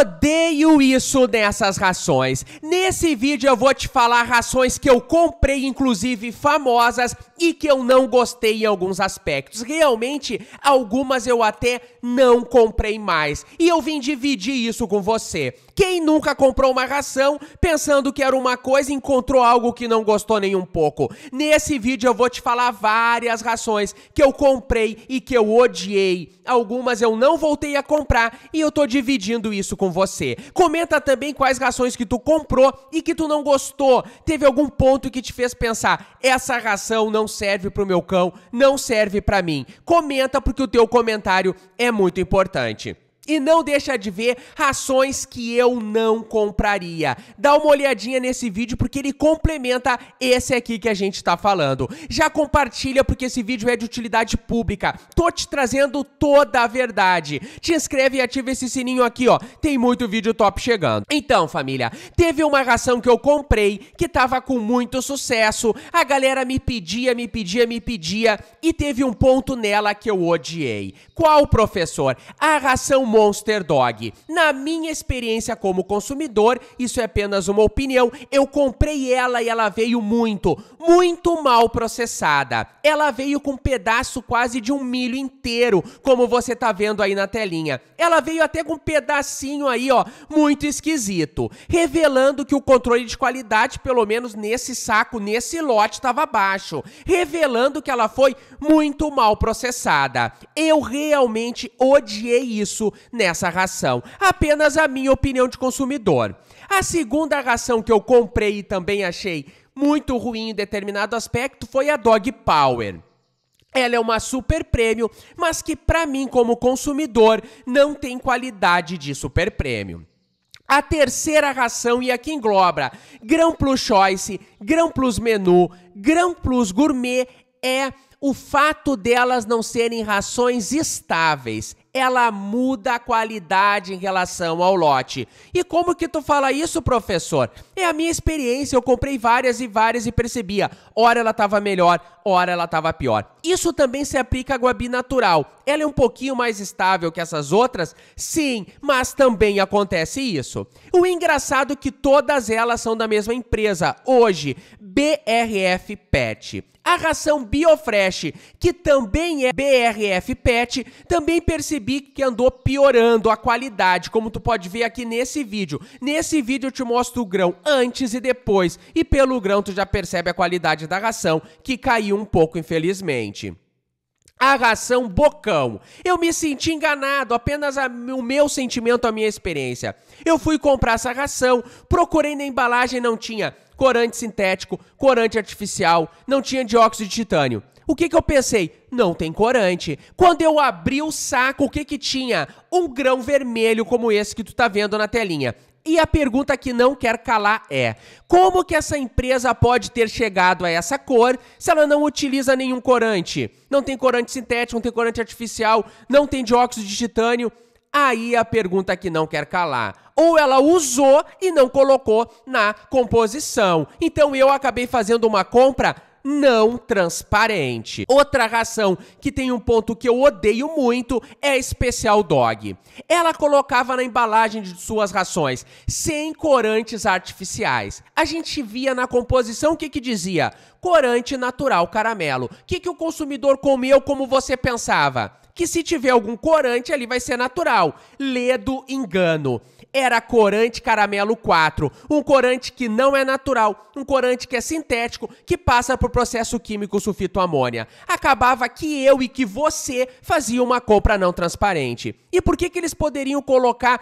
odeio isso nessas rações. Nesse vídeo eu vou te falar rações que eu comprei, inclusive famosas, e que eu não gostei em alguns aspectos. Realmente, algumas eu até não comprei mais. E eu vim dividir isso com você. Quem nunca comprou uma ração pensando que era uma coisa e encontrou algo que não gostou nem um pouco? Nesse vídeo eu vou te falar várias rações que eu comprei e que eu odiei. Algumas eu não voltei a comprar e eu tô dividindo isso com você. Comenta também quais rações que tu comprou e que tu não gostou. Teve algum ponto que te fez pensar: essa ração não serve pro meu cão, não serve para mim. Comenta porque o teu comentário é muito importante e não deixa de ver rações que eu não compraria. Dá uma olhadinha nesse vídeo porque ele complementa esse aqui que a gente está falando. Já compartilha porque esse vídeo é de utilidade pública. Tô te trazendo toda a verdade. Te inscreve e ativa esse sininho aqui, ó. Tem muito vídeo top chegando. Então, família, teve uma ração que eu comprei que tava com muito sucesso. A galera me pedia, me pedia, me pedia e teve um ponto nela que eu odiei. Qual, professor? A ração Monster Dog. Na minha experiência como consumidor, isso é apenas uma opinião, eu comprei ela e ela veio muito, muito mal processada. Ela veio com um pedaço quase de um milho inteiro, como você tá vendo aí na telinha. Ela veio até com um pedacinho aí, ó, muito esquisito, revelando que o controle de qualidade, pelo menos nesse saco, nesse lote, estava baixo, revelando que ela foi muito mal processada. Eu realmente odiei isso nessa ração. Apenas a minha opinião de consumidor. A segunda ração que eu comprei e também achei muito ruim em determinado aspecto foi a Dog Power. Ela é uma super prêmio, mas que para mim como consumidor não tem qualidade de super prêmio. A terceira ração e aqui engloba Grão Plus Choice, Grão Plus Menu, Grão Plus Gourmet é o fato delas não serem rações estáveis ela muda a qualidade em relação ao lote. E como que tu fala isso, professor? É a minha experiência, eu comprei várias e várias e percebia, Ora ela estava melhor, ora ela estava pior. Isso também se aplica à guabi natural. Ela é um pouquinho mais estável que essas outras? Sim, mas também acontece isso. O engraçado é que todas elas são da mesma empresa, hoje, BRF Pet. A ração Biofresh, que também é BRF Pet, também percebi percebi que andou piorando a qualidade, como tu pode ver aqui nesse vídeo. Nesse vídeo eu te mostro o grão antes e depois, e pelo grão tu já percebe a qualidade da ração, que caiu um pouco infelizmente a ração bocão. Eu me senti enganado, apenas a, o meu sentimento, a minha experiência. Eu fui comprar essa ração, procurei na embalagem, não tinha corante sintético, corante artificial, não tinha dióxido de titânio. O que, que eu pensei? Não tem corante. Quando eu abri o saco, o que que tinha? Um grão vermelho como esse que tu tá vendo na telinha. E a pergunta que não quer calar é: como que essa empresa pode ter chegado a essa cor se ela não utiliza nenhum corante? Não tem corante sintético, não tem corante artificial, não tem dióxido de titânio. Aí a pergunta que não quer calar. Ou ela usou e não colocou na composição. Então eu acabei fazendo uma compra não transparente. Outra ração que tem um ponto que eu odeio muito é a Special Dog. Ela colocava na embalagem de suas rações sem corantes artificiais. A gente via na composição o que que dizia? Corante natural caramelo. O que que o consumidor comeu como você pensava? Que se tiver algum corante ali vai ser natural. Ledo engano era corante caramelo 4, um corante que não é natural, um corante que é sintético, que passa por processo químico sulfitoamônia. Acabava que eu e que você fazia uma compra não transparente. E por que, que eles poderiam colocar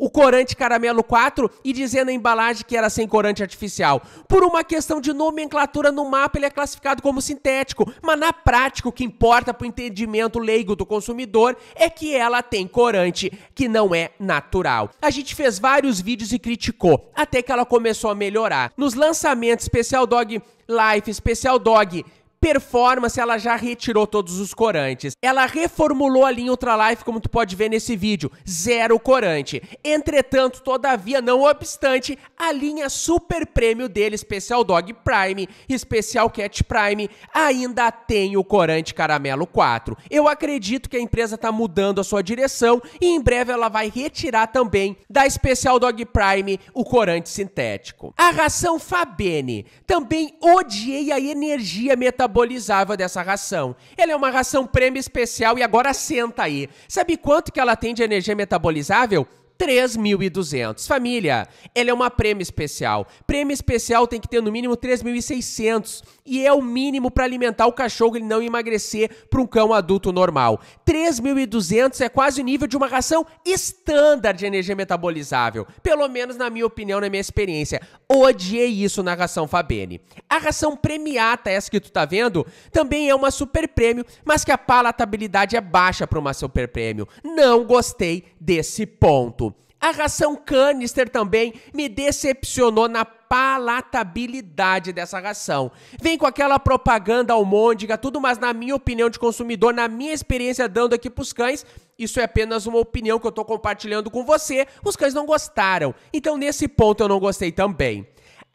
o corante caramelo 4 e dizer na embalagem que era sem corante artificial. Por uma questão de nomenclatura no mapa, ele é classificado como sintético, mas na prática o que importa para o entendimento leigo do consumidor é que ela tem corante que não é natural. A gente fez vários vídeos e criticou, até que ela começou a melhorar. Nos lançamentos Special Dog Life, Special Dog performance, ela já retirou todos os corantes. Ela reformulou a linha Ultralife, como tu pode ver nesse vídeo, zero corante. Entretanto, todavia, não obstante, a linha Super Prêmio dele, Especial Dog Prime, Especial Cat Prime, ainda tem o corante Caramelo 4. Eu acredito que a empresa está mudando a sua direção e em breve ela vai retirar também da Especial Dog Prime o corante sintético. A ração Fabene. Também odiei a energia metabólica metabolizável dessa ração. Ela é uma ração prêmio especial e agora senta aí. Sabe quanto que ela tem de energia metabolizável? 3.200. Família, ele é uma prêmio especial. Prêmio especial tem que ter no mínimo 3.600 e é o mínimo para alimentar o cachorro e não emagrecer para um cão adulto normal. 3.200 é quase o nível de uma ração estándar de energia metabolizável, pelo menos na minha opinião, na minha experiência. Odiei isso na ração Fabene. A ração premiata, essa que tu tá vendo, também é uma super prêmio, mas que a palatabilidade é baixa para uma super prêmio. Não gostei desse ponto. A ração canister também me decepcionou na palatabilidade dessa ração. Vem com aquela propaganda diga tudo, mas na minha opinião de consumidor, na minha experiência dando aqui pros cães, isso é apenas uma opinião que eu tô compartilhando com você, os cães não gostaram. Então nesse ponto eu não gostei também.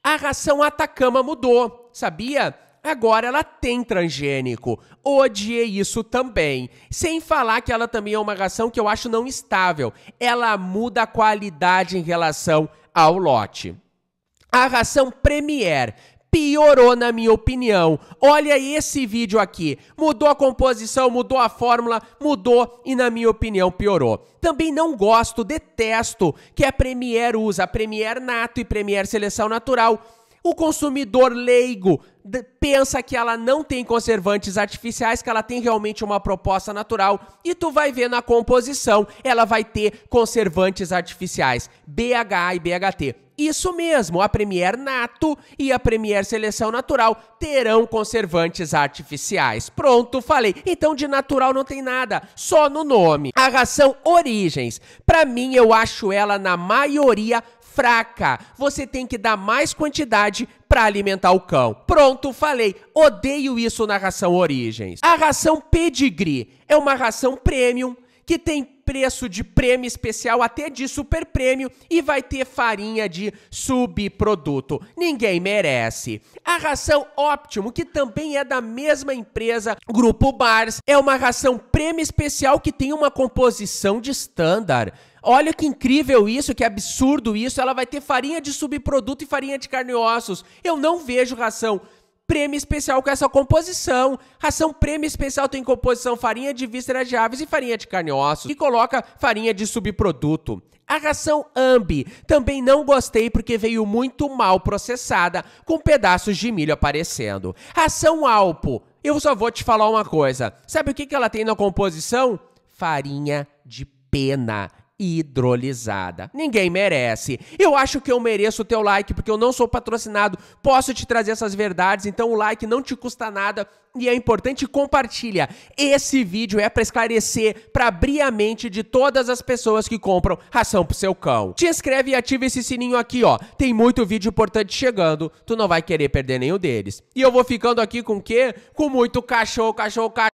A ração Atacama mudou, sabia? Agora ela tem transgênico. Odiei isso também. Sem falar que ela também é uma ração que eu acho não estável. Ela muda a qualidade em relação ao lote. A ração Premier piorou na minha opinião. Olha esse vídeo aqui. Mudou a composição, mudou a fórmula, mudou e na minha opinião piorou. Também não gosto, detesto que a Premier usa Premier Nato e Premier Seleção Natural. O consumidor leigo pensa que ela não tem conservantes artificiais, que ela tem realmente uma proposta natural e tu vai ver na composição, ela vai ter conservantes artificiais, BHA e BHT. Isso mesmo, a Premier Nato e a Premier Seleção Natural terão conservantes artificiais. Pronto, falei. Então de natural não tem nada, só no nome. A ração Origens, para mim eu acho ela na maioria fraca. Você tem que dar mais quantidade para alimentar o cão. Pronto, falei. Odeio isso na ração Origens. A ração Pedigree é uma ração premium que tem preço de prêmio especial até de super prêmio e vai ter farinha de subproduto. Ninguém merece. A ração Optimo, que também é da mesma empresa Grupo Bars, é uma ração prêmio especial que tem uma composição de standard. Olha que incrível isso, que absurdo isso. Ela vai ter farinha de subproduto e farinha de carne e ossos. Eu não vejo ração prêmio especial com essa composição. Ração prêmio especial tem composição farinha de vísceras de aves e farinha de carne e que coloca farinha de subproduto. A ração Ambi também não gostei porque veio muito mal processada, com pedaços de milho aparecendo. Ração Alpo, eu só vou te falar uma coisa. Sabe o que, que ela tem na composição? Farinha de pena hidrolisada. Ninguém merece. Eu acho que eu mereço o teu like porque eu não sou patrocinado. Posso te trazer essas verdades, então o like não te custa nada e é importante compartilha. Esse vídeo é para esclarecer, para abrir a mente de todas as pessoas que compram ração pro seu cão. Te inscreve e ativa esse sininho aqui, ó. Tem muito vídeo importante chegando, tu não vai querer perder nenhum deles. E eu vou ficando aqui com o quê? Com muito cachorro, cachorro, cachorro.